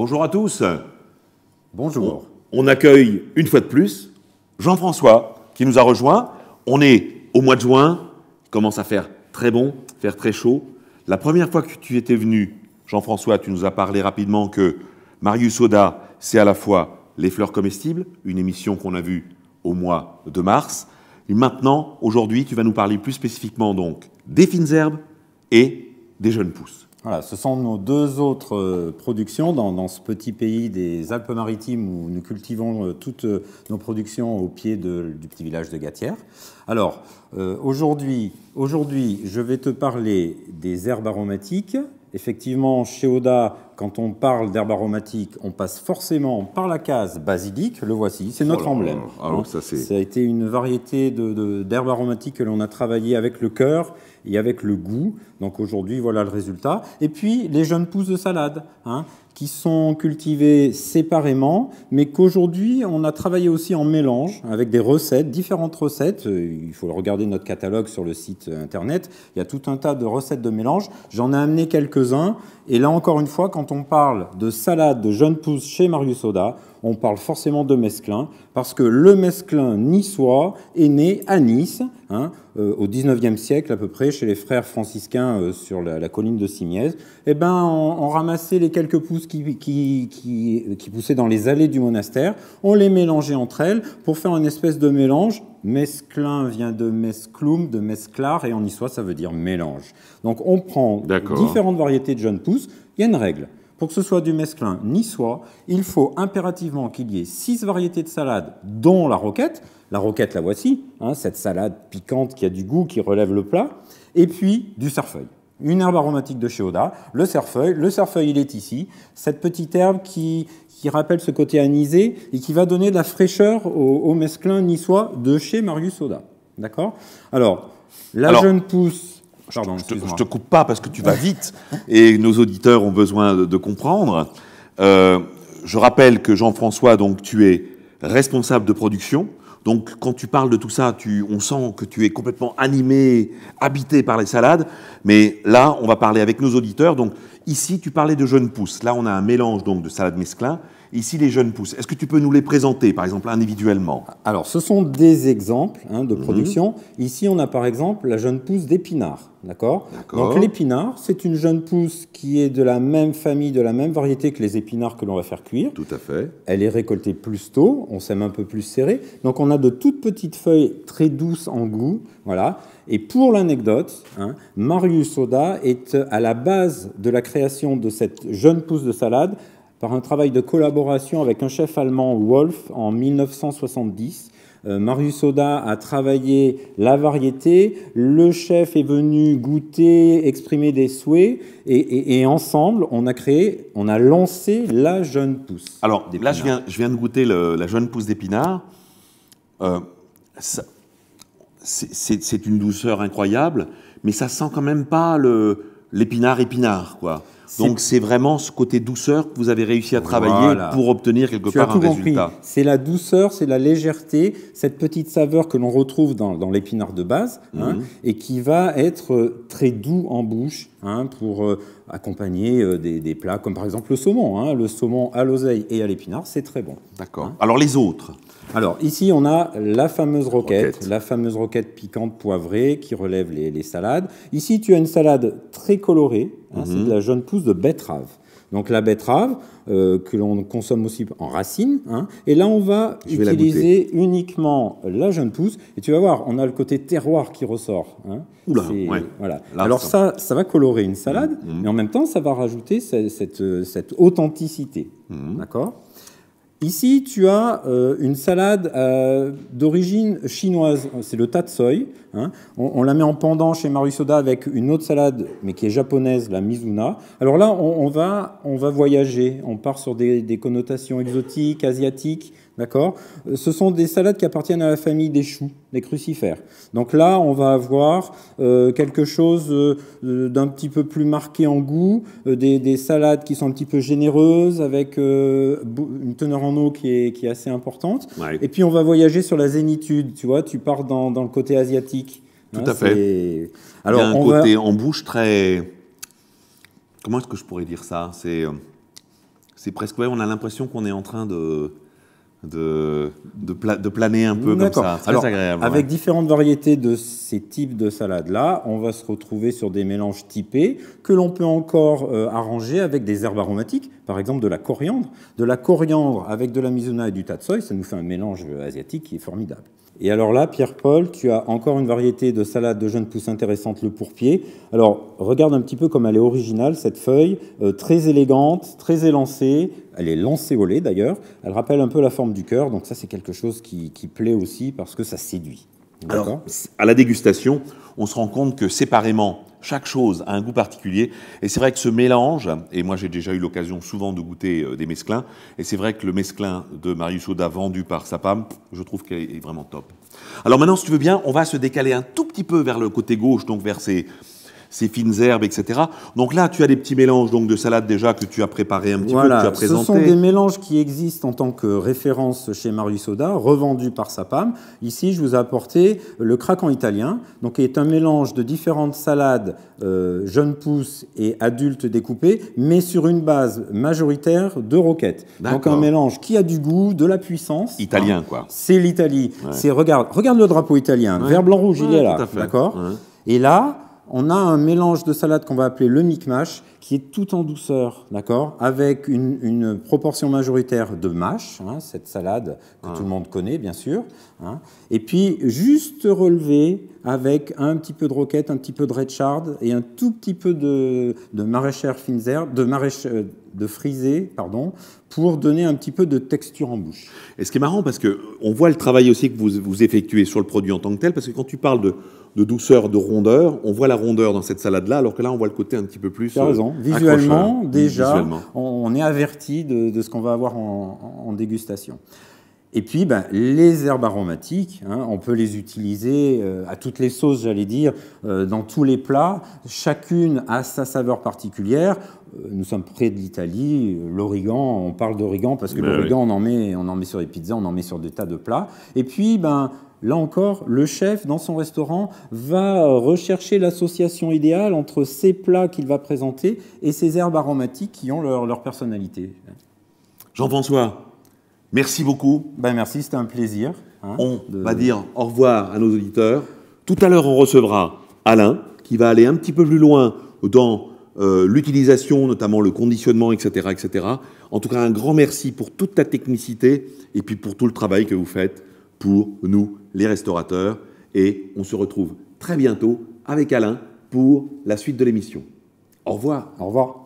Bonjour à tous. Bonjour. On, accueille une fois de plus Jean-François qui nous a rejoint. On est au mois de juin, il commence à faire très bon, faire très chaud. La première fois que tu étais venu, Jean-François, tu nous as parlé rapidement que Marius Soda, c'est à la fois les fleurs comestibles, une émission qu'on a vue au mois de mars. Et maintenant, aujourd'hui, tu vas nous parler plus spécifiquement donc des fines herbes et des jeunes pousses. Voilà, ce sont nos deux autres euh, productions dans, ce petit pays des Alpes-Maritimes où nous cultivons euh, toutes euh, nos productions au pied du petit village de Gatière. Alors, aujourd'hui, je vais te parler des herbes aromatiques, Effectivement, chez Oda, quand on parle d'herbe aromatique, on passe forcément par la case basilique. Le voici, c'est notre emblème. Ah ça, a été une variété d'herbes aromatiques que l'on a travaillé avec le cœur et avec le goût. Donc aujourd'hui, voilà le résultat. Et puis les jeunes pousses de salade. Hein qui sont cultivés séparément, mais qu'aujourd'hui on a travaillé aussi en mélange avec des recettes, différentes recettes. Euh, il faut regarder notre catalogue sur le site euh, internet. Il y a tout un tas de recettes de mélange. J'en ai amené quelques-uns. Et là encore une fois, quand on parle de salade de jeunes pousses chez Marius Soda, on parle forcément de mesclin, parce que le mesclin niçois est né à Nice, hein, euh, au 19e siècle à peu près, chez les frères franciscains euh, sur la, colline de Simiez. Eh ben, on, ramassait les quelques pousses qui, poussaient dans les allées du monastère, on les mélangeait entre elles pour faire une espèce de mélange. Mesclin vient de mesclum, de mesclar, et en niçois, ça veut dire mélange. Donc on prend différentes variétés de jeunes pousses, il y a une règle pour que ce soit du mesclin niçois, il faut impérativement qu'il y ait six variétés de salades, dont la roquette. La roquette, la voici, hein, cette salade piquante qui a du goût, qui relève le plat, et puis du cerfeuil. Une herbe aromatique de chez Oda, le cerfeuil. Le cerfeuil, il est ici, cette petite herbe qui, rappelle ce côté anisé et qui va donner de la fraîcheur au, mesclun mesclin niçois de chez Marius Oda. D'accord Alors, la jeune pousse je, te, te coupe pas parce que tu vas vite et nos auditeurs ont besoin de, comprendre. Euh, je rappelle que Jean-François, donc tu es responsable de production. Donc quand tu parles de tout ça, on sent que tu es complètement animé, habité par les salades. Mais là, on va parler avec nos auditeurs. Donc ici, tu parlais de jeunes pousses. Là, on a un mélange donc de salade mesclin Ici, les jeunes pousses. Est-ce que tu peux nous les présenter, par exemple, individuellement Alors, ce sont des exemples hein, de mhm. production. Ici, on a par exemple la jeune pousse d'épinard. D'accord Donc, l'épinard, c'est une jeune pousse qui est de la même famille, de la même variété que les épinards que l'on va faire cuire. Tout à fait. Elle est récoltée plus tôt, on sème un peu plus serré. Donc, on a de toutes petites feuilles très douces en goût. Voilà. Et pour l'anecdote, hein, Marius Soda est à la base de la création de cette jeune pousse de salade par un travail de collaboration avec un chef allemand, Wolf, en 1970. Euh, Marius Soda a travaillé la variété, le chef est venu goûter, exprimer des souhaits, et, ensemble, on a créé, on a lancé la jeune pousse. Alors là, je viens, de goûter la jeune pousse d'épinard. Euh, c'est une douceur incroyable, mais ça sent quand même pas l'épinard épinard, quoi. Donc c'est vraiment ce côté douceur que vous avez réussi à travailler pour obtenir quelque part un résultat. C'est la douceur, c'est la légèreté, cette petite saveur que l'on retrouve dans, l'épinard de base hein, mhm. et qui va être euh, très doux en bouche hein, pour euh, accompagner euh, des, plats comme par exemple le saumon. Hein. le saumon à l'oseille et à l'épinard, c'est très bon. D'accord. Alors les autres alors ici, on a la fameuse roquette, la fameuse roquette piquante poivrée qui relève les salades. Ici, tu as une salade très colorée, Hein, c'est mhm. de la jeune pousse de betterave. Donc la betterave euh, que l'on consomme aussi en racine. Hein, et là, on va utiliser uniquement la jeune pousse. Et tu vas voir, on a le côté terroir qui ressort. Hein. Oula, ouais. voilà. Alors ça, ça va colorer une salade, mhm. mais en même temps, ça va rajouter euh, cette, authenticité. Mhm. D'accord Ici, tu as euh, une salade euh, d'origine chinoise, c'est le tatsoi. Hein. On, la met en pendant chez Marusoda avec une autre salade, mais qui est japonaise, la mizuna. Alors là, on, va, on va voyager, on part sur des connotations exotiques, asiatiques, D'accord Ce sont des salades qui appartiennent à la famille des choux, des crucifères. Donc là, on va avoir euh, quelque chose euh, euh, d'un petit peu plus marqué en goût, des, salades qui sont un petit peu généreuses, avec une teneur en eau qui est, assez importante. Et puis on va voyager sur la zénitude, tu vois, tu pars dans, le côté asiatique. Tout hein, à fait. Alors, côté en bouche très... Comment est-ce que je pourrais dire ça C'est presque... on a l'impression qu'on est en train de de, de, planer un peu comme ça. agréable. Avec différentes variétés de ces types de salades-là, on va se retrouver sur des mélanges typés que l'on peut encore euh, arranger avec des herbes aromatiques, par exemple de la coriandre. De la coriandre avec de la mizuna et du tatsoi, ça nous fait un mélange euh, asiatique qui est formidable. Et alors là, Pierre-Paul, tu as encore une variété de salade de jeunes pousses intéressante, le pourpier. Alors, regarde un petit peu comme elle est originale, cette feuille, euh, très élégante, très élancée. Elle est lancéolée d'ailleurs. Elle rappelle un peu la forme du cœur. Donc ça, c'est quelque chose qui, qui plaît aussi parce que ça séduit. Alors, à la dégustation, on se rend compte que séparément, chaque chose a un goût particulier. Et c'est vrai que ce mélange, et moi j'ai déjà eu l'occasion souvent de goûter euh, des mesclins, et c'est vrai que le mesclin de Marius soda vendu par Sapam, je trouve qu'il est vraiment top. Alors maintenant, si tu veux bien, on va se décaler un tout petit peu vers le côté gauche, donc vers ces ces fines herbes, etc. Donc là, tu as des petits mélanges donc, de salades déjà que tu as préparé un petit peu, que tu as présenté. Ce sont des mélanges qui existent en tant que référence chez Marius Soda, revendus par Sapam. Ici, je vous ai apporté le craquant italien, donc qui est un mélange de différentes salades euh, jeunes pousses et adultes découpées, mais sur une base majoritaire de roquettes. Donc un mélange qui a du goût, de la puissance. Italien, ah, quoi. C'est l'Italie. regarde, regarde le drapeau italien, vert, blanc, rouge, il est là, d'accord. Et là, on a un mélange de salade qu'on va appeler le micmash, qui est tout en douceur, d'accord Avec une, proportion majoritaire de mâche, hein, cette salade que ah. tout le monde connaît, bien sûr. Hein. et puis, juste relevé avec un petit peu de roquette, un petit peu de red chard et un tout petit peu de, de maraîchère finzer, de, maréch euh, de frisé, pardon, pour donner un petit peu de texture en bouche. Et ce qui est marrant, parce qu'on voit le travail aussi que vous, vous effectuez sur le produit en tant que tel, parce que quand tu parles de douceur, de rondeur. On voit la rondeur dans cette salade-là, alors que là, on voit le côté un petit peu plus euh, raison. Visuellement, déjà, On, est averti de, ce qu'on va avoir en, dégustation. Et puis, ben, les herbes aromatiques, hein, on peut les utiliser euh, à toutes les sauces, j'allais dire, euh, dans tous les plats. Chacune a sa saveur particulière. Euh, nous sommes près de l'Italie, l'origan, on parle d'origan parce que ben l'origan, on, en met, on en met sur les pizzas, on en met sur des tas de plats. Et puis, ben, Là encore, le chef, dans son restaurant, va euh, rechercher l'association idéale entre ces plats qu'il va présenter et ces herbes aromatiques qui ont leur, leur personnalité. Jean-François, merci beaucoup. Ben merci, c'était un plaisir. Hein, on va dire au revoir à nos auditeurs. Tout à l'heure, on recevra Alain, qui va aller un petit peu plus loin dans euh, l'utilisation, notamment le conditionnement, etc., etc. En tout cas, un grand merci pour toute ta technicité et puis pour tout le travail que vous faites pour nous, les restaurateurs. Et on se retrouve très bientôt avec Alain pour la suite de l'émission. Au revoir. Au revoir.